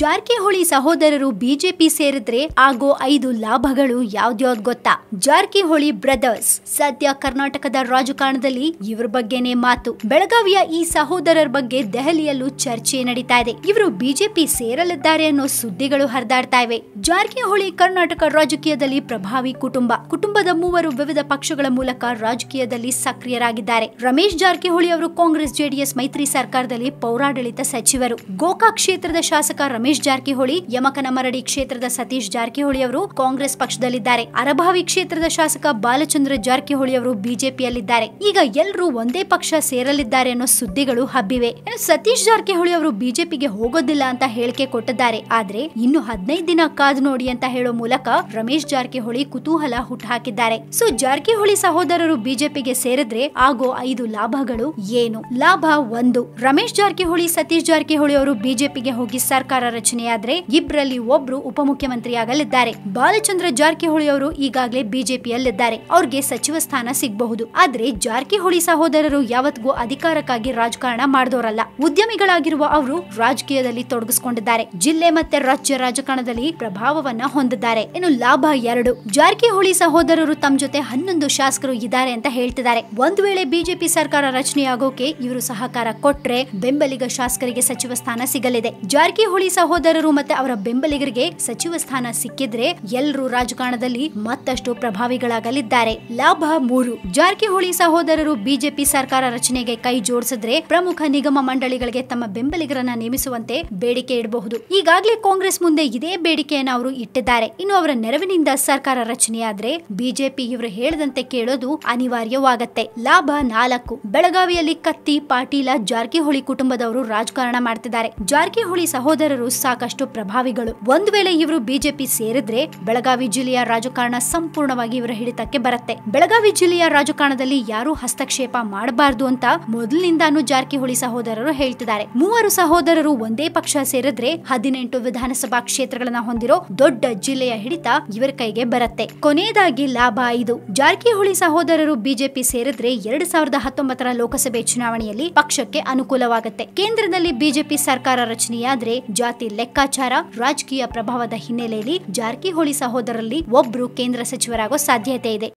ಜಾರಕಿಹೊಳಿ ಸಹೋದರರು ಬಿಜೆಪಿ ಸೇರಿದ್ರೆ ಆಗೋ ಐದು ಲಾಭಗಳು ಯಾವ್ದ್ಯಾವ್ದು ಗೊತ್ತಾ ಜಾರಕಿಹೊಳಿ ಬ್ರದರ್ಸ್ ಸದ್ಯ ಕರ್ನಾಟಕದ ರಾಜಕಾರಣದಲ್ಲಿ ಇವರ ಬಗ್ಗೆನೇ ಮಾತು ಬೆಳಗಾವಿಯ ಈ ಸಹೋದರರ ಬಗ್ಗೆ ದೆಹಲಿಯಲ್ಲೂ ಚರ್ಚೆ ನಡೀತಾ ಇದೆ ಇವರು ಬಿಜೆಪಿ ಸೇರಲಿದ್ದಾರೆ ಅನ್ನೋ ಸುದ್ದಿಗಳು ಹರಿದಾಡ್ತಾ ಇವೆ ಜಾರಕಿಹೊಳಿ ಕರ್ನಾಟಕ ರಾಜಕೀಯದಲ್ಲಿ ಪ್ರಭಾವಿ ಕುಟುಂಬ ಕುಟುಂಬದ ಮೂವರು ವಿವಿಧ ಪಕ್ಷಗಳ ಮೂಲಕ ರಾಜಕೀಯದಲ್ಲಿ ಸಕ್ರಿಯರಾಗಿದ್ದಾರೆ ರಮೇಶ್ ಜಾರಕಿಹೊಳಿ ಅವರು ಕಾಂಗ್ರೆಸ್ ಜೆಡಿಎಸ್ ಮೈತ್ರಿ ಸರ್ಕಾರದಲ್ಲಿ ಪೌರಾಡಳಿತ ಸಚಿವರು ಗೋಕಾಕ್ ಕ್ಷೇತ್ರದ ಶಾಸಕ ರಮೇಶ್ ಜಾರಕಿಹೊಳಿ ಮರಡಿ ಕ್ಷೇತ್ರದ ಸತೀಶ್ ಜಾರಕಿಹೊಳಿ ಅವರು ಕಾಂಗ್ರೆಸ್ ಪಕ್ಷದಲ್ಲಿದ್ದಾರೆ ಅರಭಾವಿ ಕ್ಷೇತ್ರದ ಶಾಸಕ ಬಾಲಚಂದ್ರ ಜಾರಕಿಹೊಳಿ ಅವರು ಬಿಜೆಪಿಯಲ್ಲಿದ್ದಾರೆ ಈಗ ಎಲ್ಲರೂ ಒಂದೇ ಪಕ್ಷ ಸೇರಲಿದ್ದಾರೆ ಅನ್ನೋ ಸುದ್ದಿಗಳು ಹಬ್ಬಿವೆ ಸತೀಶ್ ಜಾರಕಿಹೊಳಿ ಅವರು ಬಿಜೆಪಿಗೆ ಹೋಗೋದಿಲ್ಲ ಅಂತ ಹೇಳಿಕೆ ಕೊಟ್ಟಿದ್ದಾರೆ ಆದ್ರೆ ಇನ್ನು ಹದಿನೈದು ದಿನ ಕಾದು ನೋಡಿ ಅಂತ ಹೇಳೋ ಮೂಲಕ ರಮೇಶ್ ಜಾರಕಿಹೊಳಿ ಕುತೂಹಲ ಹಾಕಿದ್ದಾರೆ ಸೊ ಜಾರಕಿಹೊಳಿ ಸಹೋದರರು ಬಿಜೆಪಿಗೆ ಸೇರಿದ್ರೆ ಆಗೋ ಐದು ಲಾಭಗಳು ಏನು ಲಾಭ ಒಂದು ರಮೇಶ್ ಜಾರಕಿಹೊಳಿ ಸತೀಶ್ ಜಾರಕಿಹೊಳಿ ಅವರು ಬಿಜೆಪಿಗೆ ಹೋಗಿ ಸರ್ಕಾರ ರಚನೆಯಾದ್ರೆ ಇಬ್ಬರಲ್ಲಿ ಒಬ್ರು ಉಪಮುಖ್ಯಮಂತ್ರಿ ಆಗಲಿದ್ದಾರೆ ಬಾಲಚಂದ್ರ ಜಾರಕಿಹೊಳಿ ಅವರು ಈಗಾಗಲೇ ಬಿಜೆಪಿಯಲ್ಲಿದ್ದಾರೆ ಅವ್ರಿಗೆ ಸಚಿವ ಸ್ಥಾನ ಸಿಗಬಹುದು ಆದ್ರೆ ಜಾರಕಿಹೊಳಿ ಸಹೋದರರು ಯಾವತ್ತಿಗೂ ಅಧಿಕಾರಕ್ಕಾಗಿ ರಾಜಕಾರಣ ಮಾಡಿದವರಲ್ಲ ಉದ್ಯಮಿಗಳಾಗಿರುವ ಅವರು ರಾಜಕೀಯದಲ್ಲಿ ತೊಡಗಿಸಿಕೊಂಡಿದ್ದಾರೆ ಜಿಲ್ಲೆ ಮತ್ತೆ ರಾಜ್ಯ ರಾಜಕಾರಣದಲ್ಲಿ ಪ್ರಭಾವವನ್ನ ಹೊಂದಿದ್ದಾರೆ ಇನ್ನು ಲಾಭ ಎರಡು ಜಾರಕಿಹೊಳಿ ಸಹೋದರರು ತಮ್ಮ ಜೊತೆ ಹನ್ನೊಂದು ಶಾಸಕರು ಇದ್ದಾರೆ ಅಂತ ಹೇಳ್ತಿದ್ದಾರೆ ಒಂದು ವೇಳೆ ಬಿಜೆಪಿ ಸರ್ಕಾರ ರಚನೆಯಾಗೋಕೆ ಇವರು ಸಹಕಾರ ಕೊಟ್ರೆ ಬೆಂಬಲಿಗ ಶಾಸಕರಿಗೆ ಸಚಿವ ಸ್ಥಾನ ಸಿಗಲಿದೆ ಜಾರಕಿಹೊಳಿ ಸಹೋದರರು ಮತ್ತೆ ಅವರ ಬೆಂಬಲಿಗರಿಗೆ ಸಚಿವ ಸ್ಥಾನ ಸಿಕ್ಕಿದ್ರೆ ಎಲ್ಲರೂ ರಾಜಕಾರಣದಲ್ಲಿ ಮತ್ತಷ್ಟು ಪ್ರಭಾವಿಗಳಾಗಲಿದ್ದಾರೆ ಲಾಭ ಮೂರು ಜಾರಕಿಹೊಳಿ ಸಹೋದರರು ಬಿಜೆಪಿ ಸರ್ಕಾರ ರಚನೆಗೆ ಕೈ ಜೋಡಿಸಿದ್ರೆ ಪ್ರಮುಖ ನಿಗಮ ಮಂಡಳಿಗಳಿಗೆ ತಮ್ಮ ಬೆಂಬಲಿಗರನ್ನ ನೇಮಿಸುವಂತೆ ಬೇಡಿಕೆ ಇಡಬಹುದು ಈಗಾಗಲೇ ಕಾಂಗ್ರೆಸ್ ಮುಂದೆ ಇದೇ ಬೇಡಿಕೆಯನ್ನು ಅವರು ಇಟ್ಟಿದ್ದಾರೆ ಇನ್ನು ಅವರ ನೆರವಿನಿಂದ ಸರ್ಕಾರ ರಚನೆಯಾದ್ರೆ ಬಿಜೆಪಿ ಇವರು ಹೇಳದಂತೆ ಕೇಳೋದು ಅನಿವಾರ್ಯವಾಗತ್ತೆ ಲಾಭ ನಾಲ್ಕು ಬೆಳಗಾವಿಯಲ್ಲಿ ಕತ್ತಿ ಪಾಟೀಲ ಜಾರಕಿಹೊಳಿ ಕುಟುಂಬದವರು ರಾಜಕಾರಣ ಮಾಡ್ತಿದ್ದಾರೆ ಜಾರಕಿಹೊಳಿ ಸಹೋದರರು ಸಾಕಷ್ಟು ಪ್ರಭಾವಿಗಳು ಒಂದ್ ವೇಳೆ ಇವರು ಬಿಜೆಪಿ ಸೇರಿದ್ರೆ ಬೆಳಗಾವಿ ಜಿಲ್ಲೆಯ ರಾಜಕಾರಣ ಸಂಪೂರ್ಣವಾಗಿ ಇವರ ಹಿಡಿತಕ್ಕೆ ಬರುತ್ತೆ ಬೆಳಗಾವಿ ಜಿಲ್ಲೆಯ ರಾಜಕಾರಣದಲ್ಲಿ ಯಾರು ಹಸ್ತಕ್ಷೇಪ ಮಾಡಬಾರದು ಅಂತ ಮೊದಲಿನಿಂದಾನು ಜಾರಕಿಹೊಳಿ ಸಹೋದರರು ಹೇಳ್ತಿದ್ದಾರೆ ಮೂವರು ಸಹೋದರರು ಒಂದೇ ಪಕ್ಷ ಸೇರಿದ್ರೆ ಹದಿನೆಂಟು ವಿಧಾನಸಭಾ ಕ್ಷೇತ್ರಗಳನ್ನ ಹೊಂದಿರೋ ದೊಡ್ಡ ಜಿಲ್ಲೆಯ ಹಿಡಿತ ಇವರ ಕೈಗೆ ಬರುತ್ತೆ ಕೊನೆಯದಾಗಿ ಲಾಭ ಇದು ಜಾರಕಿಹೊಳಿ ಸಹೋದರರು ಬಿಜೆಪಿ ಸೇರಿದ್ರೆ ಎರಡ್ ಸಾವಿರದ ಹತ್ತೊಂಬತ್ತರ ಲೋಕಸಭೆ ಚುನಾವಣೆಯಲ್ಲಿ ಪಕ್ಷಕ್ಕೆ ಅನುಕೂಲವಾಗುತ್ತೆ ಕೇಂದ್ರದಲ್ಲಿ ಬಿಜೆಪಿ ಸರ್ಕಾರ ರಚನೆಯಾದ್ರೆ ಜಾತಿ ಲೆಕ್ಕಾಚಾರ ರಾಜಕೀಯ ಪ್ರಭಾವದ ಹಿನ್ನೆಲೆಯಲ್ಲಿ ಜಾರಕಿಹೊಳಿ ಸಹೋದರಲ್ಲಿ ಒಬ್ರು ಕೇಂದ್ರ ಸಚಿವರಾಗೋ ಸಾಧ್ಯತೆ ಇದೆ